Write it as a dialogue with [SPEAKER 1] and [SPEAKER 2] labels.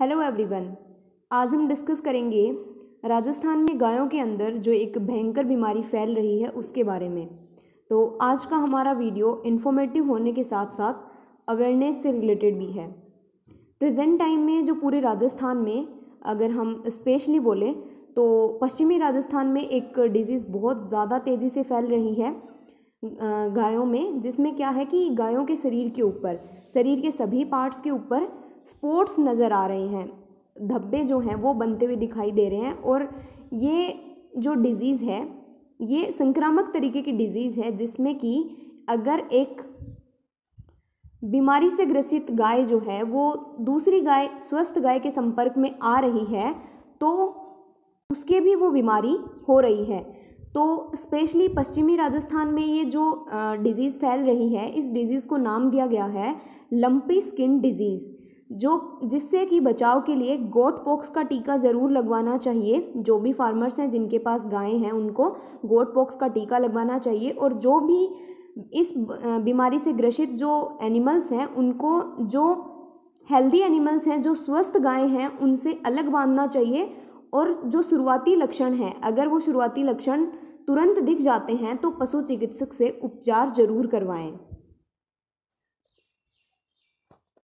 [SPEAKER 1] hello everyone आज हम discuss करेंगे राजस्थान में गायों के अंदर जो एक भयंकर बीमारी फैल रही है उसके बारे में तो आज का हमारा वीडियो इन्फॉर्मेटिव होने के साथ साथ अवेयरनेस से रिलेटेड भी है प्रेजेंट टाइम में जो पूरे राजस्थान में अगर हम स्पेशली बोलें तो पश्चिमी राजस्थान में एक डिज़ीज़ बहुत ज़्यादा तेज़ी से फैल रही है गायों में जिसमें क्या है कि गायों के शरीर के ऊपर शरीर के सभी पार्ट्स के ऊपर स्पोर्ट्स नज़र आ रहे हैं धब्बे जो हैं वो बनते हुए दिखाई दे रहे हैं और ये जो डिज़ीज़ है ये संक्रामक तरीके की डिज़ीज़ है जिसमें कि अगर एक बीमारी से ग्रसित गाय जो है वो दूसरी गाय स्वस्थ गाय के संपर्क में आ रही है तो उसके भी वो बीमारी हो रही है तो स्पेशली पश्चिमी राजस्थान में ये जो डिज़ीज़ फैल रही है इस डिज़ीज़ को नाम दिया गया है लंपी स्किन डिज़ीज़ जो जिससे कि बचाव के लिए गोट पॉक्स का टीका ज़रूर लगवाना चाहिए जो भी फार्मर्स हैं जिनके पास गायें हैं उनको गोट पॉक्स का टीका लगवाना चाहिए और जो भी इस बीमारी से ग्रसित जो एनिमल्स हैं उनको जो हेल्दी एनिमल्स हैं जो स्वस्थ गायें हैं उनसे अलग बांधना चाहिए और जो शुरुआती लक्षण हैं अगर वो शुरुआती लक्षण तुरंत दिख जाते हैं तो पशु चिकित्सक से उपचार जरूर करवाएं